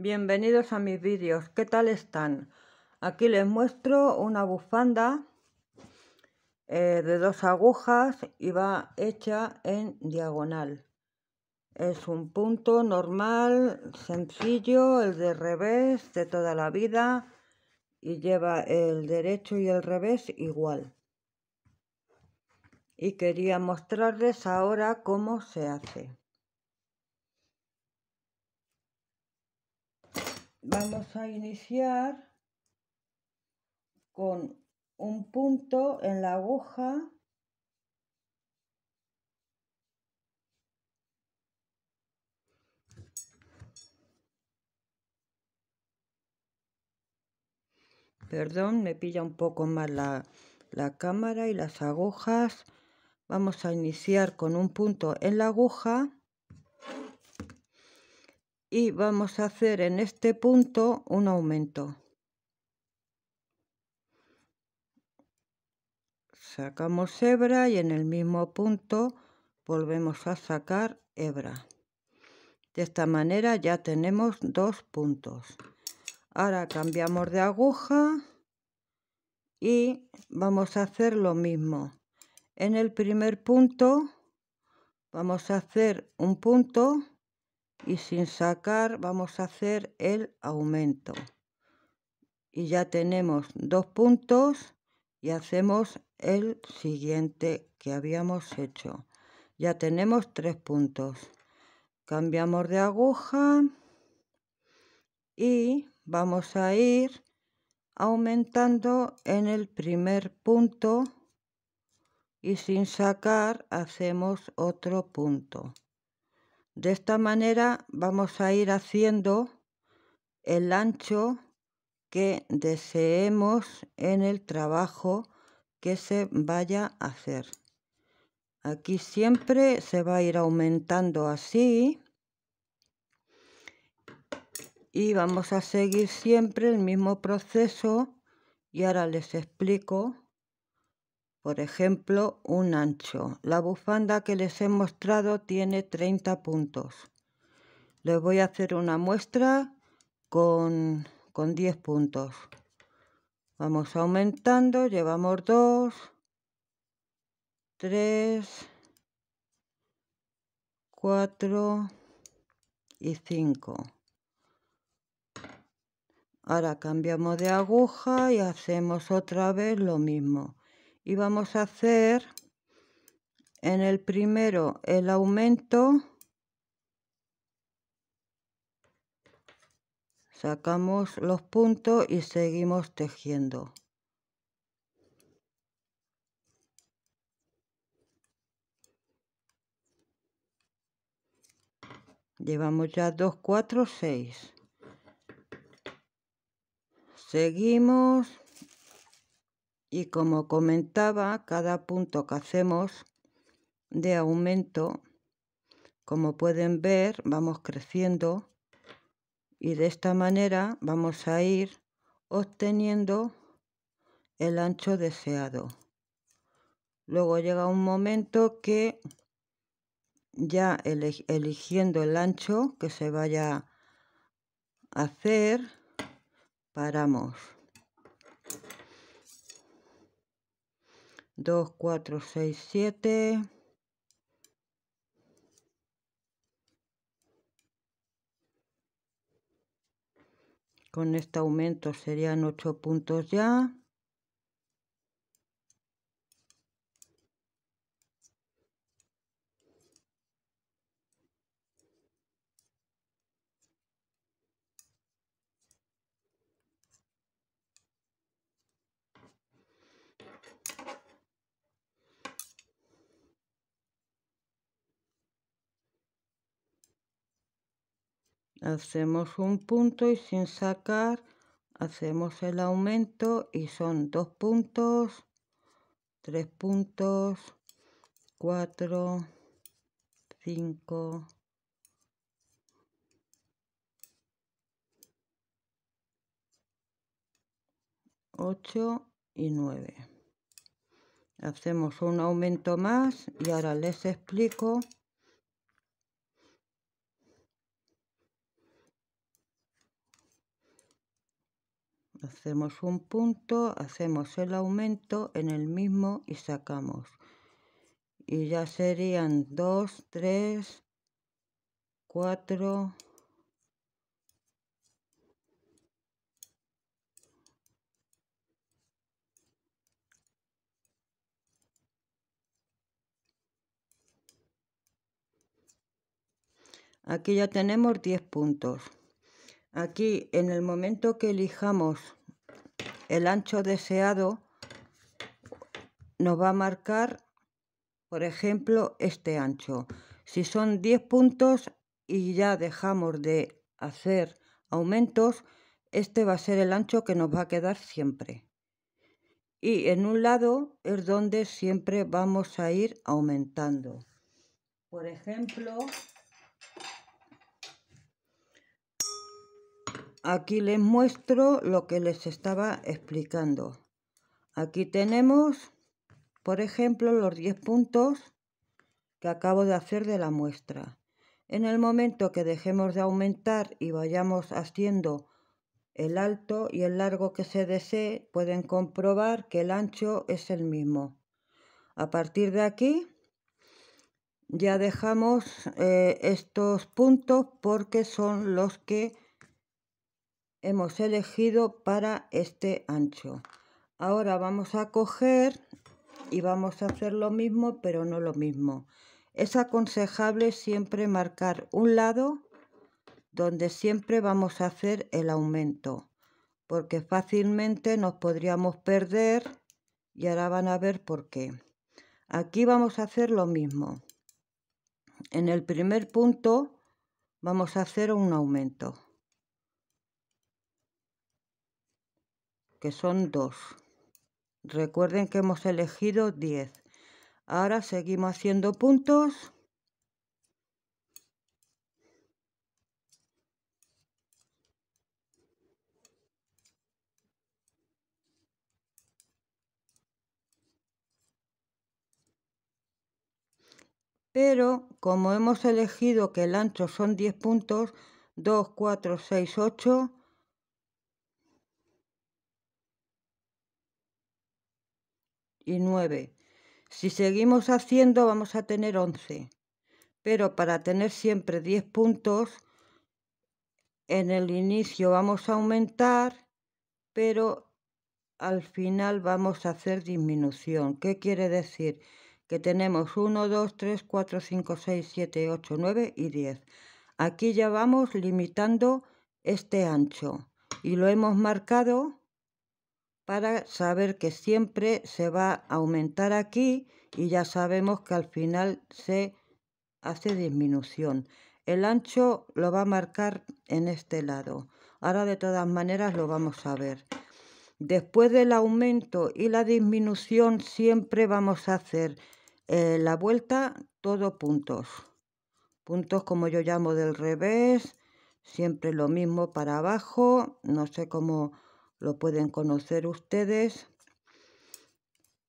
Bienvenidos a mis vídeos, ¿qué tal están? Aquí les muestro una bufanda eh, de dos agujas y va hecha en diagonal. Es un punto normal, sencillo, el de revés de toda la vida y lleva el derecho y el revés igual. Y quería mostrarles ahora cómo se hace. vamos a iniciar con un punto en la aguja Perdón, me pilla un poco más la, la, cámara y las agujas. Vamos a iniciar con un punto en la aguja y vamos a hacer en este punto un aumento. Sacamos hebra y en el mismo punto volvemos a sacar hebra. De esta manera ya tenemos dos puntos. Ahora cambiamos de aguja y vamos a hacer lo mismo. En el primer punto vamos a hacer un punto y sin sacar vamos a hacer el aumento y ya tenemos dos puntos y hacemos el siguiente que habíamos hecho ya tenemos tres puntos cambiamos de aguja y vamos a ir aumentando en el primer punto y sin sacar hacemos otro punto de esta manera vamos a ir haciendo el ancho que deseemos en el trabajo que se vaya a hacer. Aquí siempre se va a ir aumentando así. Y vamos a seguir siempre el mismo proceso. Y ahora les explico por ejemplo, un ancho. La bufanda que les he mostrado tiene 30 puntos. Les voy a hacer una muestra con, con 10 puntos. Vamos aumentando, llevamos 2, 3, 4 y 5. Ahora cambiamos de aguja y hacemos otra vez lo mismo y vamos a hacer en el primero el aumento sacamos los puntos y seguimos tejiendo llevamos ya 2 4 6 seguimos y como comentaba, cada punto que hacemos de aumento, como pueden ver, vamos creciendo y de esta manera vamos a ir obteniendo el ancho deseado. Luego llega un momento que ya eligiendo el ancho que se vaya a hacer, paramos. 2, 4, 6, 7. Con este aumento serían 8 puntos ya. hacemos un punto y sin sacar hacemos el aumento y son dos puntos tres puntos cuatro cinco ocho y nueve hacemos un aumento más y ahora les explico Hacemos un punto, hacemos el aumento en el mismo y sacamos. Y ya serían 2, 3, 4, Aquí ya tenemos 10 puntos. Aquí, en el momento que elijamos el ancho deseado, nos va a marcar, por ejemplo, este ancho. Si son 10 puntos y ya dejamos de hacer aumentos, este va a ser el ancho que nos va a quedar siempre. Y en un lado es donde siempre vamos a ir aumentando. Por ejemplo, Aquí les muestro lo que les estaba explicando. Aquí tenemos, por ejemplo, los 10 puntos que acabo de hacer de la muestra. En el momento que dejemos de aumentar y vayamos haciendo el alto y el largo que se desee, pueden comprobar que el ancho es el mismo. A partir de aquí ya dejamos eh, estos puntos porque son los que hemos elegido para este ancho. Ahora vamos a coger y vamos a hacer lo mismo, pero no lo mismo. Es aconsejable siempre marcar un lado donde siempre vamos a hacer el aumento, porque fácilmente nos podríamos perder y ahora van a ver por qué. Aquí vamos a hacer lo mismo. En el primer punto vamos a hacer un aumento. que son 2 Recuerden que hemos elegido 10. Ahora seguimos haciendo puntos. Pero como hemos elegido que el ancho son 10 puntos, 2, 4, 6, 8, y 9. Si seguimos haciendo vamos a tener 11. Pero para tener siempre 10 puntos, en el inicio vamos a aumentar, pero al final vamos a hacer disminución. ¿Qué quiere decir? Que tenemos 1, 2, 3, 4, 5, 6, 7, 8, 9 y 10. Aquí ya vamos limitando este ancho y lo hemos marcado para saber que siempre se va a aumentar aquí y ya sabemos que al final se hace disminución. El ancho lo va a marcar en este lado. Ahora de todas maneras lo vamos a ver. Después del aumento y la disminución siempre vamos a hacer eh, la vuelta todo puntos. Puntos como yo llamo del revés, siempre lo mismo para abajo, no sé cómo lo pueden conocer ustedes.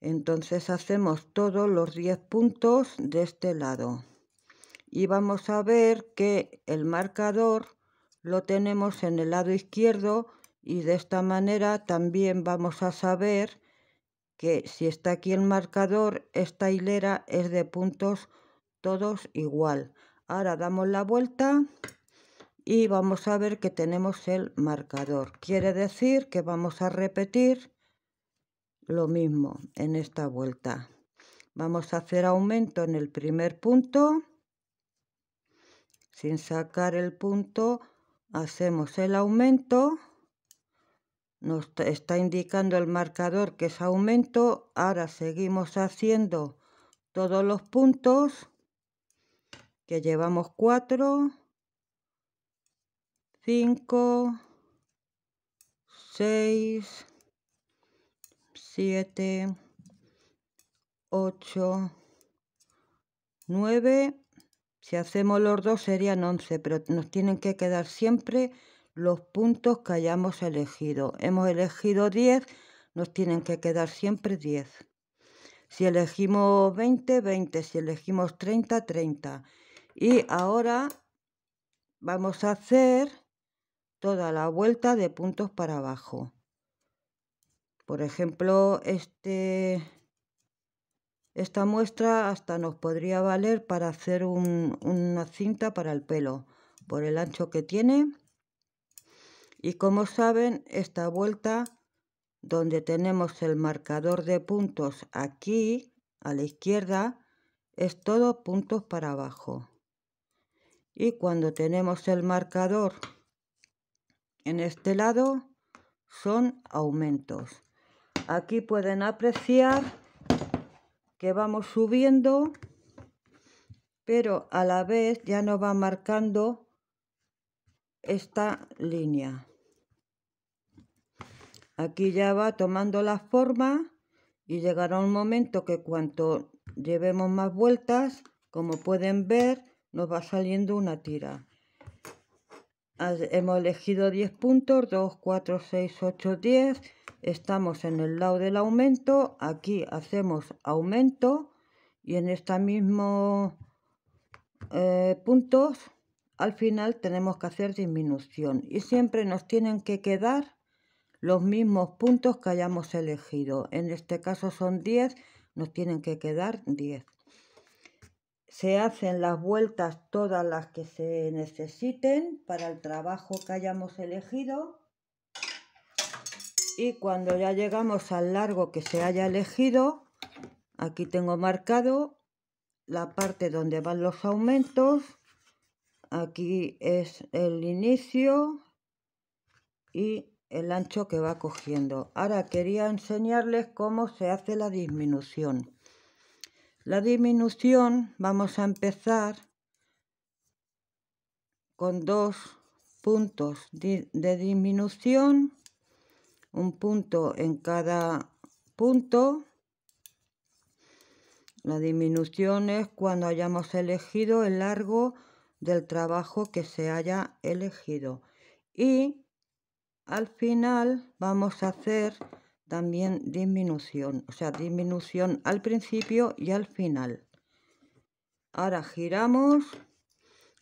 Entonces hacemos todos los 10 puntos de este lado. Y vamos a ver que el marcador lo tenemos en el lado izquierdo y de esta manera también vamos a saber que si está aquí el marcador, esta hilera es de puntos todos igual. Ahora damos la vuelta y vamos a ver que tenemos el marcador. Quiere decir que vamos a repetir lo mismo en esta vuelta. Vamos a hacer aumento en el primer punto. Sin sacar el punto, hacemos el aumento. Nos está indicando el marcador que es aumento. Ahora seguimos haciendo todos los puntos, que llevamos cuatro 5, 6, 7, 8, 9. Si hacemos los dos serían 11, pero nos tienen que quedar siempre los puntos que hayamos elegido. Hemos elegido 10, nos tienen que quedar siempre 10. Si elegimos 20, 20. Si elegimos 30, 30. Y ahora vamos a hacer toda la vuelta de puntos para abajo. Por ejemplo, este, esta muestra hasta nos podría valer para hacer una cinta para el pelo, por el ancho que tiene. Y como saben, esta vuelta donde tenemos el marcador de puntos aquí, a la izquierda, es todo puntos para abajo. Y cuando tenemos el marcador en este lado son aumentos. Aquí pueden apreciar que vamos subiendo, pero a la vez ya nos va marcando esta línea. Aquí ya va tomando la forma y llegará un momento que cuanto llevemos más vueltas, como pueden ver, nos va saliendo una tira hemos elegido 10 puntos, 2, 4, 6, 8, 10. Estamos en el lado del aumento, aquí hacemos aumento y en estos mismo eh, puntos al final tenemos que hacer disminución y siempre nos tienen que quedar los mismos puntos que hayamos elegido. En este caso son 10, nos tienen que quedar 10 se hacen las vueltas todas las que se necesiten para el trabajo que hayamos elegido y cuando ya llegamos al largo que se haya elegido aquí tengo marcado la parte donde van los aumentos aquí es el inicio y el ancho que va cogiendo ahora quería enseñarles cómo se hace la disminución la disminución vamos a empezar con dos puntos de disminución, un punto en cada punto. La disminución es cuando hayamos elegido el largo del trabajo que se haya elegido. Y al final vamos a hacer también disminución, o sea, disminución al principio y al final. Ahora giramos,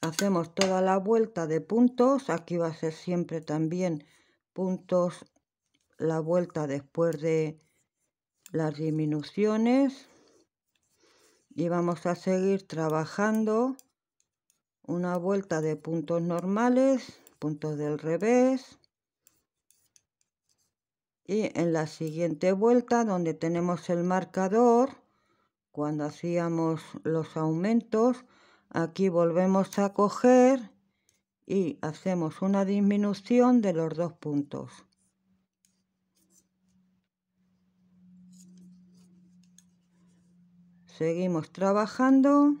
hacemos toda la vuelta de puntos, aquí va a ser siempre también puntos la vuelta después de las disminuciones y vamos a seguir trabajando una vuelta de puntos normales, puntos del revés, y en la siguiente vuelta donde tenemos el marcador cuando hacíamos los aumentos aquí volvemos a coger y hacemos una disminución de los dos puntos seguimos trabajando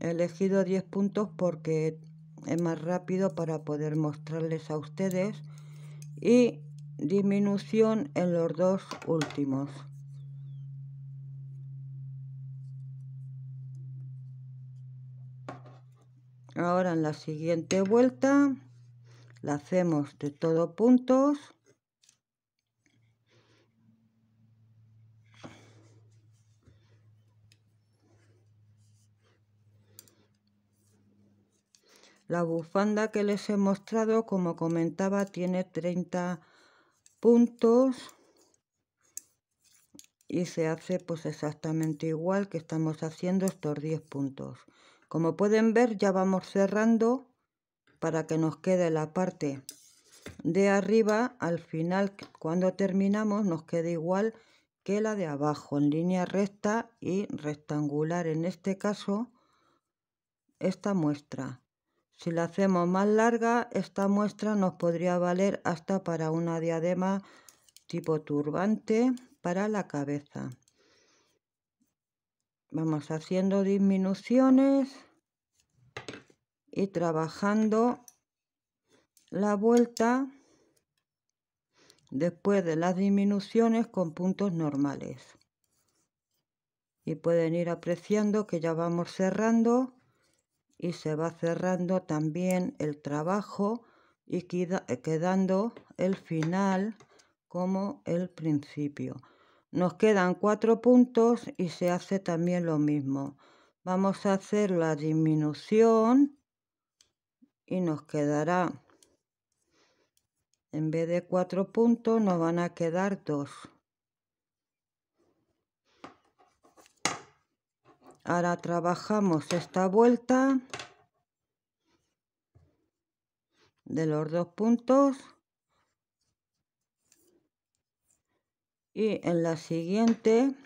he elegido 10 puntos porque es más rápido para poder mostrarles a ustedes y disminución en los dos últimos. Ahora en la siguiente vuelta la hacemos de todo puntos La bufanda que les he mostrado, como comentaba, tiene 30 puntos y se hace pues exactamente igual que estamos haciendo estos 10 puntos. Como pueden ver ya vamos cerrando para que nos quede la parte de arriba al final cuando terminamos nos quede igual que la de abajo en línea recta y rectangular en este caso esta muestra si la hacemos más larga, esta muestra nos podría valer hasta para una diadema tipo turbante para la cabeza. Vamos haciendo disminuciones y trabajando la vuelta después de las disminuciones con puntos normales. Y pueden ir apreciando que ya vamos cerrando y se va cerrando también el trabajo y eh, quedando el final como el principio. Nos quedan cuatro puntos y se hace también lo mismo. Vamos a hacer la disminución y nos quedará, en vez de cuatro puntos, nos van a quedar dos. Ahora trabajamos esta vuelta de los dos puntos y en la siguiente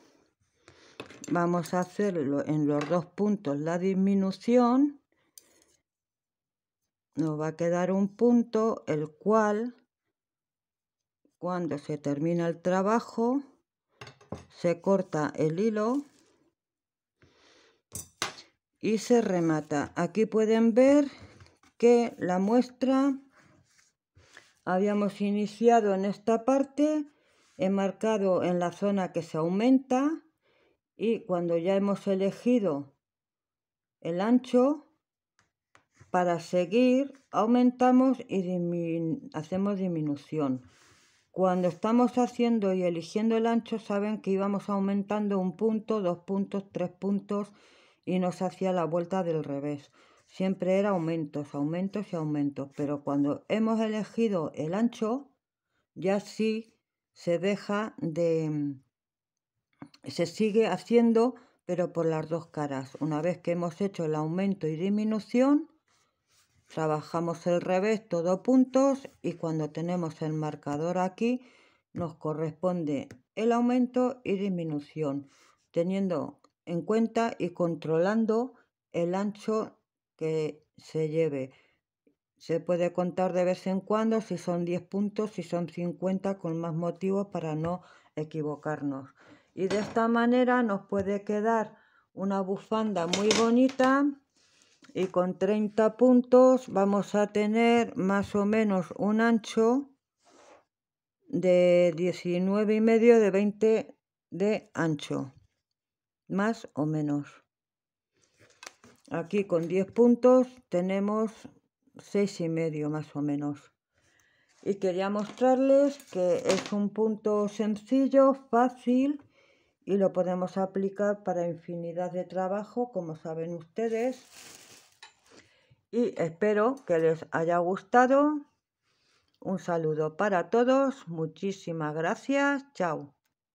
vamos a hacerlo en los dos puntos la disminución nos va a quedar un punto el cual cuando se termina el trabajo se corta el hilo y se remata. Aquí pueden ver que la muestra habíamos iniciado en esta parte, he marcado en la zona que se aumenta y cuando ya hemos elegido el ancho, para seguir aumentamos y hacemos disminución. Cuando estamos haciendo y eligiendo el ancho, saben que íbamos aumentando un punto, dos puntos, tres puntos, y nos hacía la vuelta del revés. Siempre era aumentos, aumentos y aumentos, pero cuando hemos elegido el ancho, ya sí se deja de... se sigue haciendo, pero por las dos caras. Una vez que hemos hecho el aumento y disminución, trabajamos el revés, todo puntos, y cuando tenemos el marcador aquí, nos corresponde el aumento y disminución, teniendo en cuenta y controlando el ancho que se lleve. Se puede contar de vez en cuando si son 10 puntos, si son 50, con más motivos para no equivocarnos. Y de esta manera nos puede quedar una bufanda muy bonita y con 30 puntos vamos a tener más o menos un ancho de 19 y medio de 20 de ancho más o menos. Aquí con 10 puntos tenemos seis y medio más o menos. Y quería mostrarles que es un punto sencillo, fácil y lo podemos aplicar para infinidad de trabajo, como saben ustedes. Y espero que les haya gustado. Un saludo para todos. Muchísimas gracias. Chao.